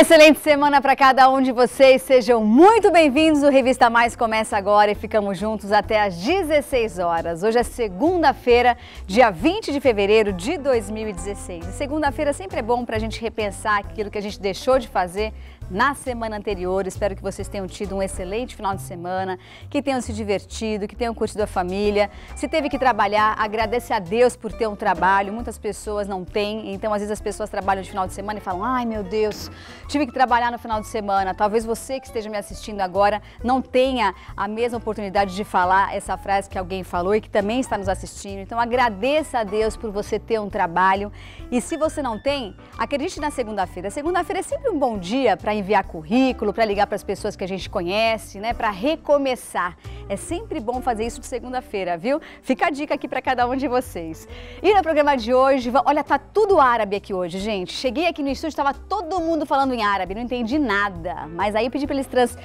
Uma excelente semana para cada um de vocês. Sejam muito bem-vindos. O Revista Mais começa agora e ficamos juntos até às 16 horas. Hoje é segunda-feira, dia 20 de fevereiro de 2016. E segunda-feira sempre é bom para a gente repensar aquilo que a gente deixou de fazer na semana anterior. Espero que vocês tenham tido um excelente final de semana, que tenham se divertido, que tenham curtido a família. Se teve que trabalhar, agradece a Deus por ter um trabalho. Muitas pessoas não têm, então às vezes as pessoas trabalham de final de semana e falam: ai meu Deus, tive que trabalhar no final de semana. Talvez você que esteja me assistindo agora não tenha a mesma oportunidade de falar essa frase que alguém falou e que também está nos assistindo. Então agradeça a Deus por você ter um trabalho. E se você não tem, acredite na segunda-feira. Segunda-feira é sempre um bom dia para enviar currículo, para ligar para as pessoas que a gente conhece, né? Para recomeçar. É sempre bom fazer isso de segunda-feira, viu? Fica a dica aqui para cada um de vocês. E no programa de hoje, olha, tá tudo árabe aqui hoje, gente. Cheguei aqui no estúdio, estava todo mundo falando em árabe, não entendi nada. Mas aí pedi para eles trans,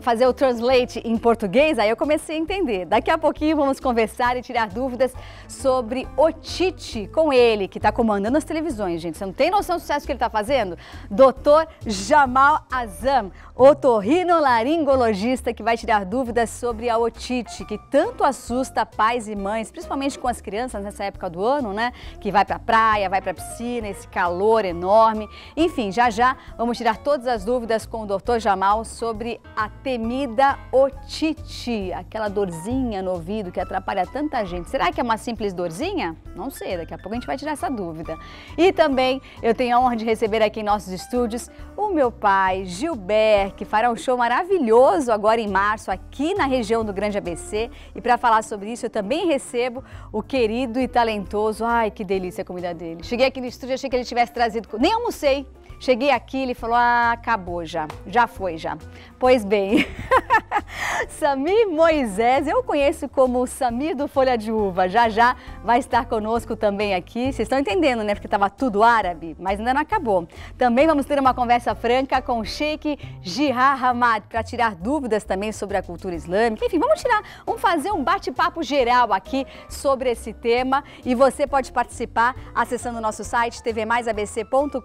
fazer o translate em português, aí eu comecei a entender. Daqui a pouquinho vamos conversar e tirar dúvidas sobre o Tite com ele, que está comandando as televisões, gente. Você não tem noção do sucesso que ele está fazendo? Doutor Jamal Azam, otorrinolaringologista que vai tirar dúvidas sobre a otite, que tanto assusta pais e mães, principalmente com as crianças nessa época do ano, né? Que vai pra praia, vai pra piscina, esse calor enorme. Enfim, já já vamos tirar todas as dúvidas com o doutor Jamal sobre a temida otite, aquela dorzinha no ouvido que atrapalha tanta gente. Será que é uma simples dorzinha? Não sei, daqui a pouco a gente vai tirar essa dúvida. E também eu tenho a honra de receber aqui em nossos estúdios o meu pai, Moraes, Gilbert, que fará um show maravilhoso agora em março aqui na região do Grande ABC. E para falar sobre isso, eu também recebo o querido e talentoso. Ai, que delícia a comida dele. Cheguei aqui no estúdio, achei que ele tivesse trazido. Nem almocei. Cheguei aqui, ele falou: ah, acabou já. Já foi já. Pois bem, Sami Moisés, eu conheço como Samir do Folha de Uva. Já já vai estar conosco também aqui. Vocês estão entendendo, né? Porque estava tudo árabe, mas ainda não acabou. Também vamos ter uma conversa franca com o Sheikh Jihar Hamad para tirar dúvidas também sobre a cultura islâmica. Enfim, vamos tirar, vamos fazer um bate-papo geral aqui sobre esse tema e você pode participar acessando o nosso site tvmaisabc.com.br,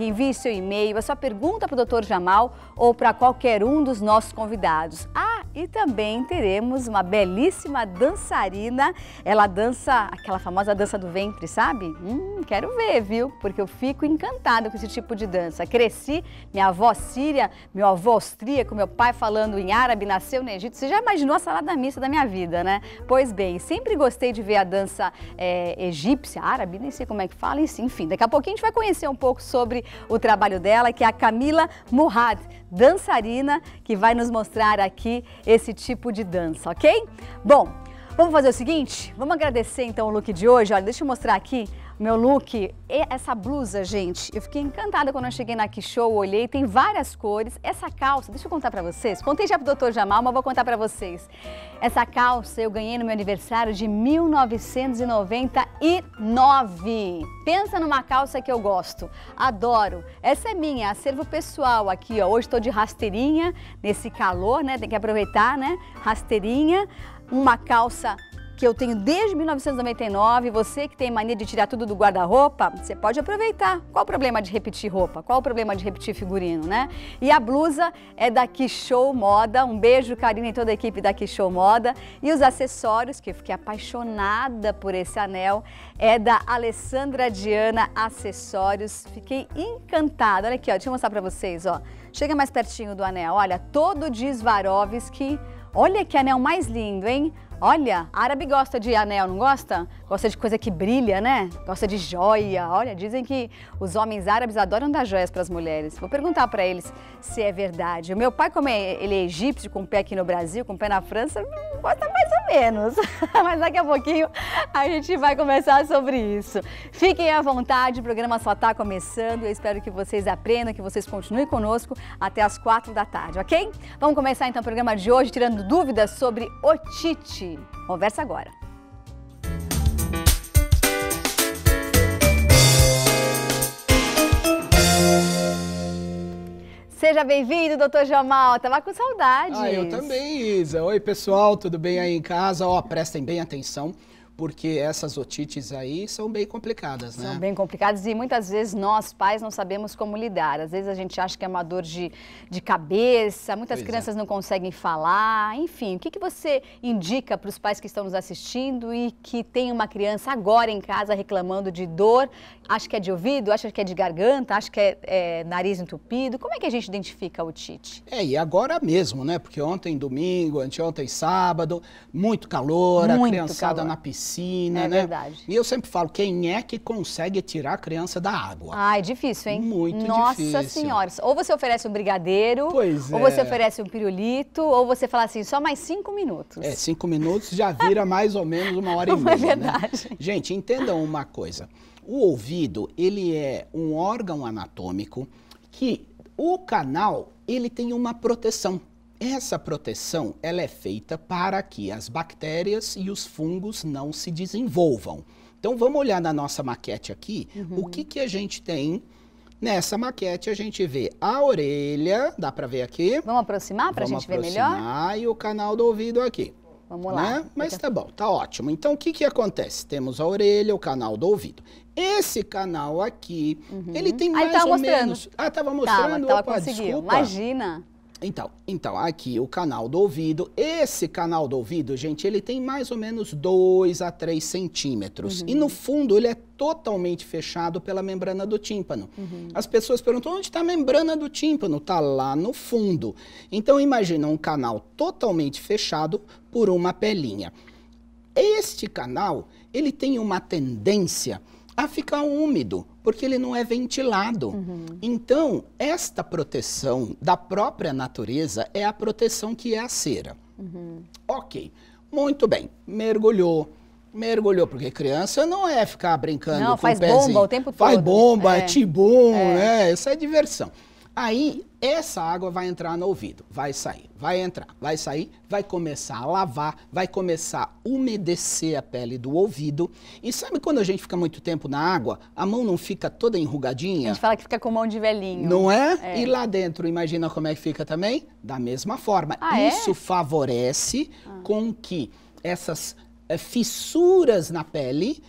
envie seu e-mail, a sua pergunta para o Dr. Jamal ou para qualquer qualquer um dos nossos convidados. Ah, e também teremos uma belíssima dançarina. Ela dança aquela famosa dança do ventre, sabe? Hum, quero ver, viu? Porque eu fico encantada com esse tipo de dança. Cresci, minha avó síria, meu avô austríaco, meu pai falando em árabe, nasceu no Egito. Você já imaginou a salada missa da minha vida, né? Pois bem, sempre gostei de ver a dança é, egípcia, árabe, nem sei como é que fala, enfim. Daqui a pouquinho a gente vai conhecer um pouco sobre o trabalho dela, que é a Camila Murad, dançarina Catarina, que vai nos mostrar aqui esse tipo de dança, ok? Bom, vamos fazer o seguinte? Vamos agradecer então o look de hoje. Olha, deixa eu mostrar aqui meu look essa blusa, gente, eu fiquei encantada quando eu cheguei na Show, olhei, tem várias cores. Essa calça, deixa eu contar pra vocês, contei já pro doutor Jamal, mas vou contar pra vocês. Essa calça eu ganhei no meu aniversário de 1999. Pensa numa calça que eu gosto, adoro. Essa é minha, acervo pessoal aqui, ó. Hoje tô de rasteirinha, nesse calor, né, tem que aproveitar, né, rasteirinha. Uma calça que eu tenho desde 1999. Você que tem mania de tirar tudo do guarda-roupa, você pode aproveitar. Qual o problema de repetir roupa? Qual o problema de repetir figurino, né? E a blusa é da Quixou Moda. Um beijo, Karina e toda a equipe da Quixou Moda. E os acessórios, que eu fiquei apaixonada por esse anel, é da Alessandra Diana Acessórios. Fiquei encantada. Olha aqui, ó, deixa eu mostrar para vocês, ó. Chega mais pertinho do anel, olha, todo de Swarovski. Olha que anel mais lindo, hein? Olha, árabe gosta de anel, não gosta? Gosta de coisa que brilha, né? Gosta de joia. Olha, dizem que os homens árabes adoram dar joias para as mulheres. Vou perguntar para eles se é verdade. O meu pai, como é, ele é egípcio, com o pé aqui no Brasil, com o pé na França, hum, gosta mais ou menos. Mas daqui a pouquinho a gente vai conversar sobre isso. Fiquem à vontade, o programa só está começando. Eu espero que vocês aprendam, que vocês continuem conosco até as quatro da tarde, ok? Vamos começar então o programa de hoje tirando dúvidas sobre otite. Conversa agora. Seja bem-vindo, doutor Jamal. Tava com saudade. Ah, eu também, Isa. Oi, pessoal, tudo bem aí em casa? Ó, prestem bem atenção porque essas otites aí são bem complicadas, né? São bem complicadas e muitas vezes nós, pais, não sabemos como lidar. Às vezes a gente acha que é uma dor de, de cabeça, muitas pois é. crianças é. não conseguem falar, enfim. O que, que você indica para os pais que estão nos assistindo e que tem uma criança agora em casa reclamando de dor? Acha que é de ouvido, acha que é de garganta, acha que é, é nariz entupido? Como é que a gente identifica a otite? É, e agora mesmo, né? Porque ontem, domingo, anteontem, sábado, muito calor, muito a criançada calor. na piscina piscina, é né? verdade. E eu sempre falo, quem é que consegue tirar a criança da água? Ah, é difícil, hein? Muito Nossa difícil. Nossa Senhora. Ou você oferece um brigadeiro, pois ou é. você oferece um pirulito, ou você fala assim, só mais cinco minutos. É, cinco minutos já vira mais ou menos uma hora e meia, É verdade. Né? Gente, entendam uma coisa. O ouvido, ele é um órgão anatômico que o canal, ele tem uma proteção. Essa proteção ela é feita para que as bactérias e os fungos não se desenvolvam. Então vamos olhar na nossa maquete aqui uhum. o que, que a gente tem. Nessa maquete a gente vê a orelha, dá para ver aqui. Vamos aproximar para a gente ver melhor? E o canal do ouvido aqui. Vamos né? lá. Né? Mas tá bom, tá ótimo. Então o que, que acontece? Temos a orelha, o canal do ouvido. Esse canal aqui, uhum. ele tem ah, mais ah, ou mostrando. menos. Ah, tava mostrando. Calma, tava Opa, Desculpa. Imagina. Então, então, aqui o canal do ouvido. Esse canal do ouvido, gente, ele tem mais ou menos 2 a 3 centímetros. Uhum. E no uhum. fundo ele é totalmente fechado pela membrana do tímpano. Uhum. As pessoas perguntam, onde está a membrana do tímpano? Está lá no fundo. Então imagina um canal totalmente fechado por uma pelinha. Este canal, ele tem uma tendência a ficar úmido, porque ele não é ventilado. Uhum. Então, esta proteção da própria natureza é a proteção que é a cera. Uhum. Ok, muito bem, mergulhou. Mergulhou, porque criança não é ficar brincando não, com faz o pezinho. bomba o tempo todo. Faz bomba, é, é tibum, é. né? Isso é diversão. Aí, essa água vai entrar no ouvido, vai sair, vai entrar, vai sair, vai começar a lavar, vai começar a umedecer a pele do ouvido. E sabe quando a gente fica muito tempo na água, a mão não fica toda enrugadinha? A gente fala que fica com mão de velhinho. Não é? é. E lá dentro, imagina como é que fica também? Da mesma forma. Ah, é? Isso é? favorece ah. com que essas é, fissuras na pele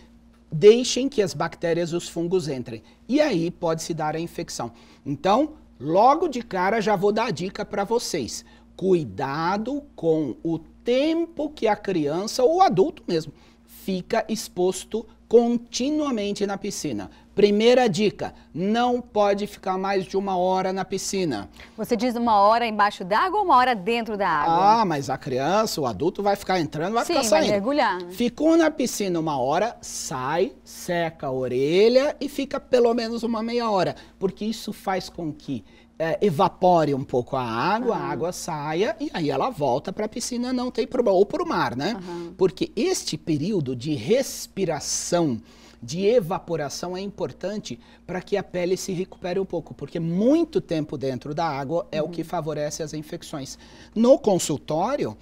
deixem que as bactérias e os fungos entrem. E aí pode se dar a infecção. Então, Logo de cara já vou dar a dica para vocês. Cuidado com o tempo que a criança ou o adulto mesmo fica exposto continuamente na piscina. Primeira dica: não pode ficar mais de uma hora na piscina. Você diz uma hora embaixo d'água ou uma hora dentro da água? Ah, mas a criança, o adulto vai ficar entrando, vai Sim, ficar saindo. Vai mergulhar. Ficou na piscina uma hora, sai, seca a orelha e fica pelo menos uma meia hora, porque isso faz com que é, evapore um pouco a água, a água saia e aí ela volta para a piscina, não tem problema. Ou para o mar, né? Uhum. Porque este período de respiração, de evaporação é importante para que a pele se recupere um pouco, porque muito tempo dentro da água é uhum. o que uhum. favorece as infecções. No consultório,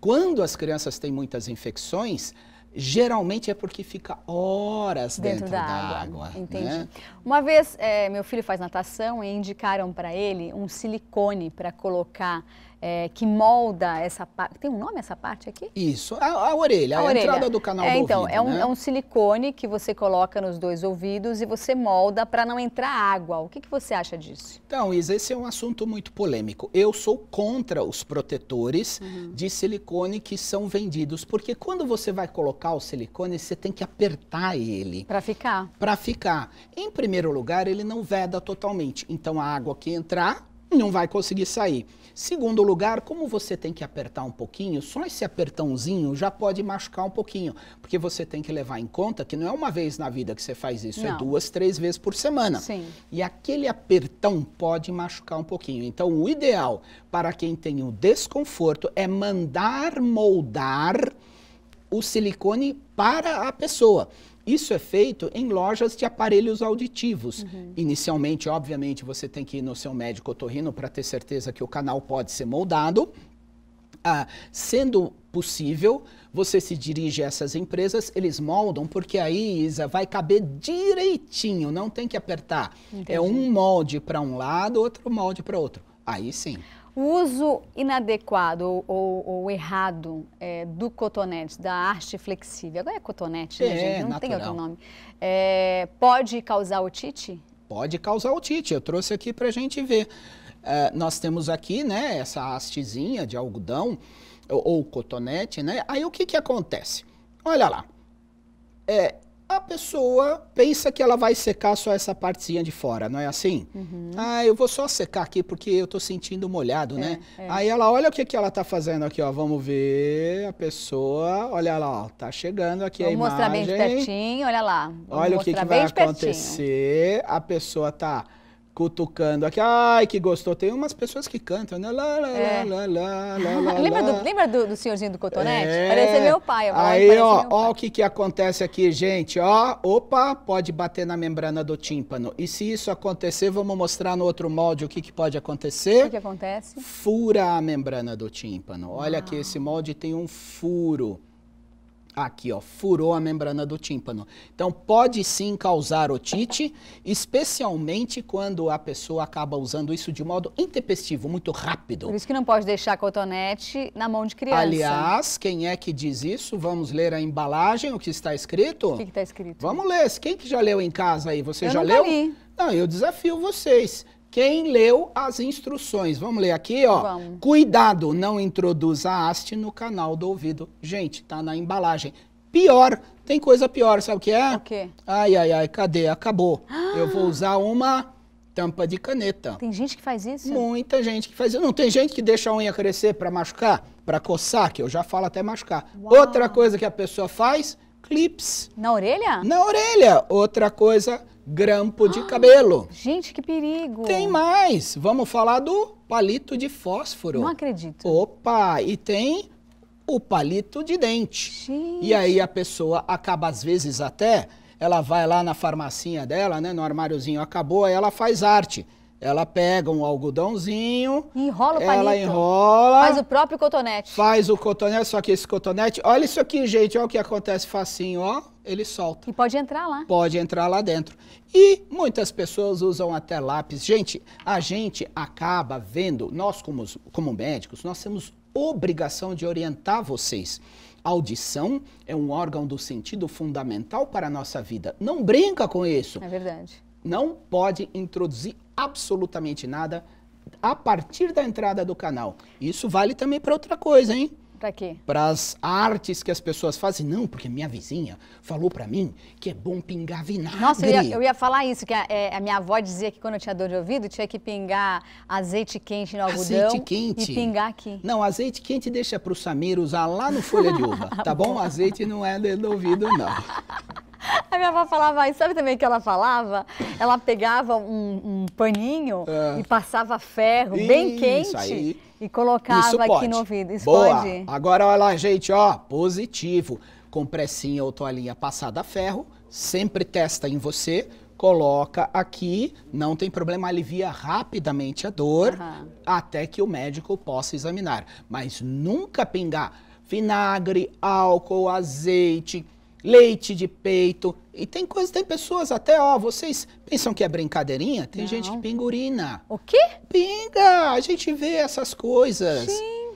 quando as crianças têm muitas infecções, geralmente é porque fica horas dentro, dentro da, da, água. água né? Entendi. Né? Uma vez, é, meu filho faz natação e indicaram para ele um silicone para colocar é, que molda essa parte. Tem um nome essa parte aqui? Isso, a, a orelha, a, a orelha. entrada do canal é, do então, ouvido, é, um, né? é um silicone que você coloca nos dois ouvidos e você molda para não entrar água. O que, que você acha disso? Então, Isa, esse é um assunto muito polêmico. Eu sou contra os protetores uhum. de silicone que são vendidos, porque quando você vai colocar o silicone, você tem que apertar ele. Para ficar? Para ficar. Em primeiro lugar, ele não veda totalmente. Então, a água que entrar não vai conseguir sair. Segundo lugar, como você tem que apertar um pouquinho, só esse apertãozinho já pode machucar um pouquinho, porque você tem que levar em conta que não é uma vez na vida que você faz isso, é não. é duas, três vezes por semana. Sim. E aquele apertão pode machucar um pouquinho. Então, o ideal para quem tem o desconforto é mandar moldar o silicone para a pessoa. Isso é feito em lojas de aparelhos auditivos. Uhum. Inicialmente, obviamente, você tem que ir no seu médico otorrino para ter certeza que o canal pode ser moldado. Ah, sendo possível, você se dirige a essas empresas, eles moldam, porque aí, Isa, vai caber direitinho, não tem que apertar. É Entendi. É um molde para um lado, outro molde para outro. Aí sim. O uso inadequado ou, ou, ou errado é, do cotonete, da haste flexível, agora é cotonete, né, é, né, gente? Não natural. tem outro nome. É, pode causar otite? Pode causar otite. Eu trouxe aqui para a gente ver. É, nós temos aqui, né, essa hastezinha de algodão ou, ou cotonete, né? Aí o que que acontece? Olha lá. É, a pessoa pensa que ela vai secar só essa partezinha de fora, não é assim? Uhum. Ah, eu vou só secar aqui porque eu tô sentindo molhado, né? é, né? É. Aí ela olha o que, que ela tá fazendo aqui, ó. Vamos ver a pessoa. Olha lá, ó. Tá chegando aqui Vamos a imagem. Vou mostrar bem de pertinho, olha lá. Vou olha o que, que vai acontecer. A pessoa tá cutucando aqui. Ai, que gostou. Tem umas pessoas que cantam, né? Lá, lá, é. lá, lá, lá, lá, lembra Do, lembra do, do senhorzinho do cotonete? É. Parecia meu pai. Aí, ó, ó o que, que acontece aqui, gente. Ó, opa, pode bater na membrana do tímpano. E se isso acontecer, vamos mostrar no outro molde o que, que pode acontecer. O que, que acontece? Fura a membrana do tímpano. Olha Uau. que ah. esse molde tem um furo. Aqui, ó, furou a membrana do tímpano. Então, pode sim causar otite, especialmente quando a pessoa acaba usando isso de modo intempestivo, muito rápido. Por isso que não pode deixar cotonete na mão de criança. Aliás, quem é que diz isso? Vamos ler a embalagem, o que está escrito? O que está escrito? Vamos ler. Quem que já leu em casa aí? Você Eu já leu? Li. Não, eu desafio vocês quem leu as instruções. Vamos ler aqui, ó. Vamos. Cuidado, não introduza a haste no canal do ouvido. Gente, tá na embalagem. Pior, tem coisa pior, sabe o que é? O quê? Ai, ai, ai, cadê? Acabou. Ah. Eu vou usar uma tampa de caneta. Tem gente que faz isso? Muita gente que faz isso. Não, tem gente que deixa a unha crescer para machucar, para coçar, que eu já falo até machucar. Uau. Outra coisa que a pessoa faz, clips. Na orelha? Na orelha. Outra coisa grampo de ah, cabelo. Gente, que perigo! Tem mais! Vamos falar do palito de fósforo. Não acredito. Opa! E tem o palito de dente. Gente. E aí a pessoa acaba, às vezes, até. Ela vai lá na farmacinha dela, né? No armáriozinho acabou, aí ela faz arte. Ela pega um algodãozinho. enrola o palito. Ela enrola. Faz o próprio cotonete. Faz o cotonete, só que esse cotonete. Olha isso aqui, gente. Olha o que acontece facinho, ó ele solta. E pode entrar lá. Pode entrar lá dentro. E muitas pessoas usam até lápis. Gente, a gente acaba vendo, nós como, como médicos, nós temos obrigação de orientar vocês. A audição é um órgão do sentido fundamental para a nossa vida. Não brinca com isso. É verdade. Não pode introduzir absolutamente nada a partir da entrada do canal. Isso vale também para outra coisa, hein? Para quê? Para as artes que as pessoas fazem. Não, porque minha vizinha falou para mim que é bom pingar vinagre. Nossa, eu ia, eu ia falar isso, que a, é, a, minha avó dizia que quando eu tinha dor de ouvido, tinha que pingar azeite quente no algodão azeite quente. e pingar aqui. Não, azeite quente deixa para o Samir usar lá no folha de uva, tá bom? Azeite não é de ouvido, não. A minha avó falava Sabe também o que ela falava? Ela pegava um, um paninho é. e passava ferro isso, bem quente aí. e colocava aqui no ouvido. Isso Boa. pode? Agora, olha lá, gente, ó, positivo. pressinha ou toalhinha passada a ferro, sempre testa em você, coloca aqui, não tem problema, alivia rapidamente a dor uhum. até que o médico possa examinar. Mas nunca pingar vinagre, álcool, azeite, leite de peito. E tem coisas, tem pessoas até, ó, vocês pensam que é brincadeirinha? Tem Não. gente que pinga urina. O quê? Pinga! A gente vê essas coisas.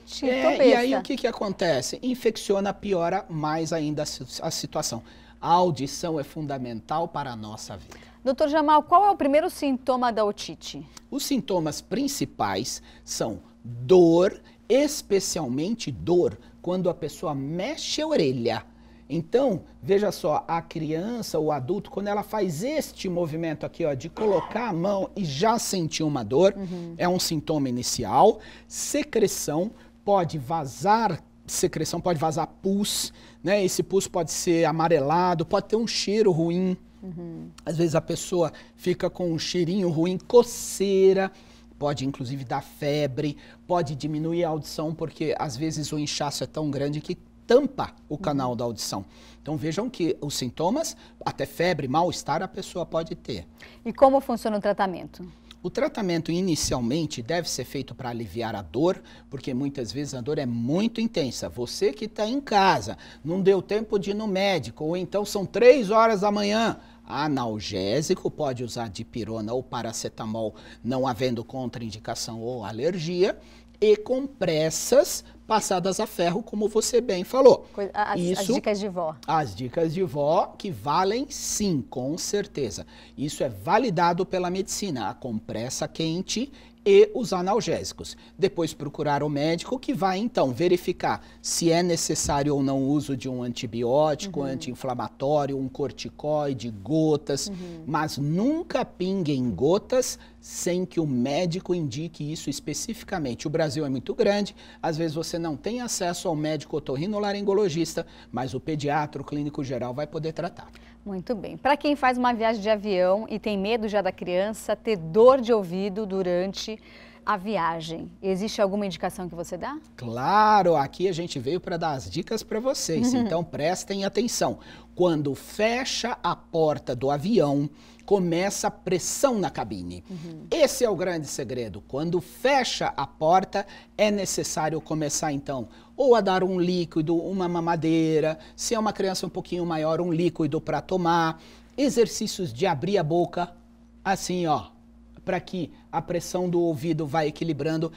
Gente, é, E aí o que, que acontece? Infecciona, piora mais ainda a situação. A audição é fundamental para a nossa vida. Doutor Jamal, qual é o primeiro sintoma da otite? Os sintomas principais são dor, especialmente dor quando a pessoa mexe a orelha então, veja só, a criança, o adulto, quando ela faz este movimento aqui, ó, de colocar a mão e já sentir uma dor, uhum. é um sintoma inicial. Secreção pode vazar secreção, pode vazar pus, né? Esse pus pode ser amarelado, pode ter um cheiro ruim. Uhum. Às vezes a pessoa fica com um cheirinho ruim, coceira, pode inclusive dar febre, pode diminuir a audição, porque às vezes o inchaço é tão grande que tampa o canal da audição. Então vejam que os sintomas, até febre, mal-estar, a pessoa pode ter. E como funciona o tratamento? O tratamento inicialmente deve ser feito para aliviar a dor, porque muitas vezes a dor é muito intensa. Você que está em casa, não deu tempo de ir no médico, ou então são três horas da manhã, analgésico, pode usar dipirona ou paracetamol, não havendo contraindicação ou alergia, e compressas passadas a ferro, como você bem falou. As, Isso, as dicas de vó. As dicas de vó que valem sim, com certeza. Isso é validado pela medicina, a compressa quente e os analgésicos. Depois procurar o médico que vai então verificar se é necessário ou não o uso de um antibiótico, uhum. anti-inflamatório, um corticoide, gotas, uhum. mas nunca pinguem gotas sem que o médico indique isso especificamente. O Brasil é muito grande, às vezes você você não tem acesso ao médico otorrinolaringologista, mas o pediatra, o clínico geral vai poder tratar. Muito bem. Para quem faz uma viagem de avião e tem medo já da criança ter dor de ouvido durante a viagem. Existe alguma indicação que você dá? Claro, aqui a gente veio para dar as dicas para vocês, então prestem atenção. Quando fecha a porta do avião, começa a pressão na cabine. Uhum. Esse é o grande segredo. Quando fecha a porta, é necessário começar então ou a dar um líquido, uma mamadeira, se é uma criança um pouquinho maior, um líquido para tomar, exercícios de abrir a boca assim, ó, para que a pressão do ouvido vá equilibrando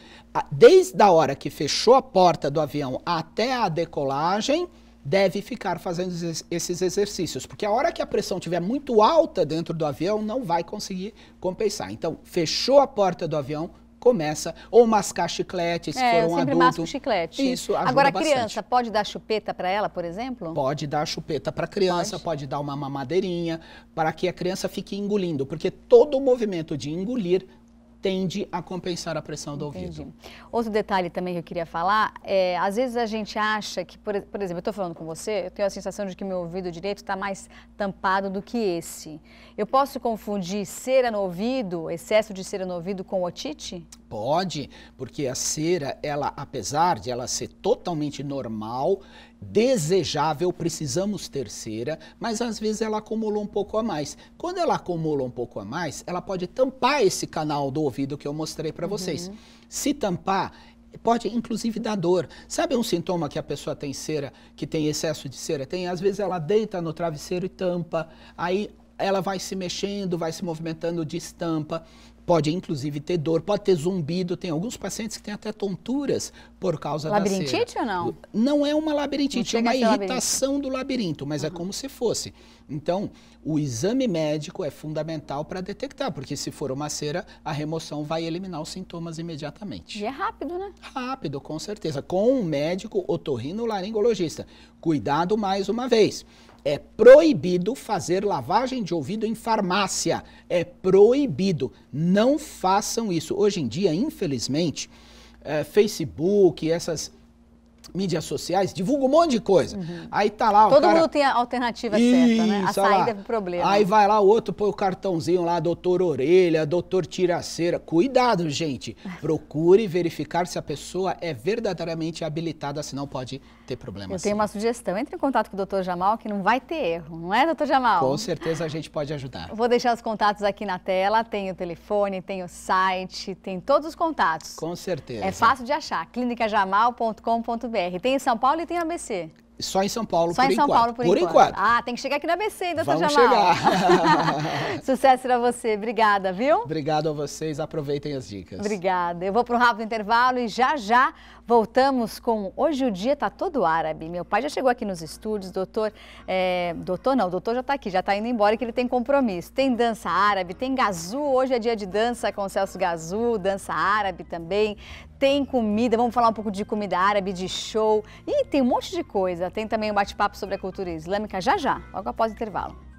desde a hora que fechou a porta do avião até a decolagem deve ficar fazendo esses exercícios, porque a hora que a pressão estiver muito alta dentro do avião, não vai conseguir compensar. Então, fechou a porta do avião, começa, ou mascar chiclete, se é, for um adulto. Masco chiclete. Isso, ajuda Agora, a bastante. criança, pode dar chupeta para ela, por exemplo? Pode dar chupeta para a criança, pode. pode dar uma mamadeirinha, para que a criança fique engolindo, porque todo o movimento de engolir tende a compensar a pressão do Entendi. ouvido. Outro detalhe também que eu queria falar é, às vezes a gente acha que, por, por exemplo, eu estou falando com você, eu tenho a sensação de que meu ouvido direito está mais tampado do que esse. Eu posso confundir cera no ouvido, excesso de cera no ouvido com otite? Pode, porque a cera, ela, apesar de ela ser totalmente normal, desejável, precisamos terceira, mas às vezes ela acumulou um pouco a mais. Quando ela acumula um pouco a mais, ela pode tampar esse canal do ouvido que eu mostrei para uhum. vocês. Se tampar, pode inclusive dar dor. Sabe um sintoma que a pessoa tem cera, que tem excesso de cera? Tem, às vezes ela deita no travesseiro e tampa, aí ela vai se mexendo, vai se movimentando de estampa, pode inclusive ter dor, pode ter zumbido. Tem alguns pacientes que têm até tonturas por causa labirintite da Labirintite ou não? Não é uma labirintite, é uma irritação labirinto. do labirinto, mas é uhum. é como se fosse. Então, o exame médico é fundamental para detectar, porque se for uma cera, a remoção vai eliminar os sintomas imediatamente. E é rápido, né? Rápido, com certeza. Com um médico otorrino, laringologista. Cuidado mais uma vez é proibido fazer lavagem de ouvido em farmácia. É proibido. Não façam isso. Hoje em dia, infelizmente, é, Facebook, essas mídias sociais, divulga um monte de coisa. Uhum. Aí tá lá. Todo cara... mundo tem a alternativa Isso, certa, né? A saída do é problema. Aí vai lá o outro, põe o cartãozinho lá, doutor orelha, doutor tiraceira. Cuidado, gente. Procure verificar se a pessoa é verdadeiramente habilitada, senão pode ter problemas. Eu assim. tenho uma sugestão. Entre em contato com o doutor Jamal, que não vai ter erro, não é, doutor Jamal? Com certeza a gente pode ajudar. Vou deixar os contatos aqui na tela. Tem o telefone, tem o site, tem todos os contatos. Com certeza. É fácil de achar. clínicajamal.com.br tem em São Paulo e tem ABC. Só em São Paulo, Só por em enquanto. São Paulo, por, por enquanto. enquanto. Ah, tem que chegar aqui na BC, ainda, Vamos São Jamal. chegar. Sucesso para você. Obrigada, viu? Obrigado a vocês. Aproveitem as dicas. Obrigada. Eu vou para um rápido intervalo e já, já voltamos com Hoje o Dia Tá Todo Árabe. Meu pai já chegou aqui nos estúdios, doutor... É, doutor não, doutor já está aqui, já está indo embora que ele tem compromisso. Tem dança árabe, tem gazu. Hoje é dia de dança com o Celso Gazu, dança árabe também. Tem comida, vamos falar um pouco de comida árabe, de show. e tem um monte de coisa tem também um bate-papo sobre a cultura islâmica já já, logo após o intervalo.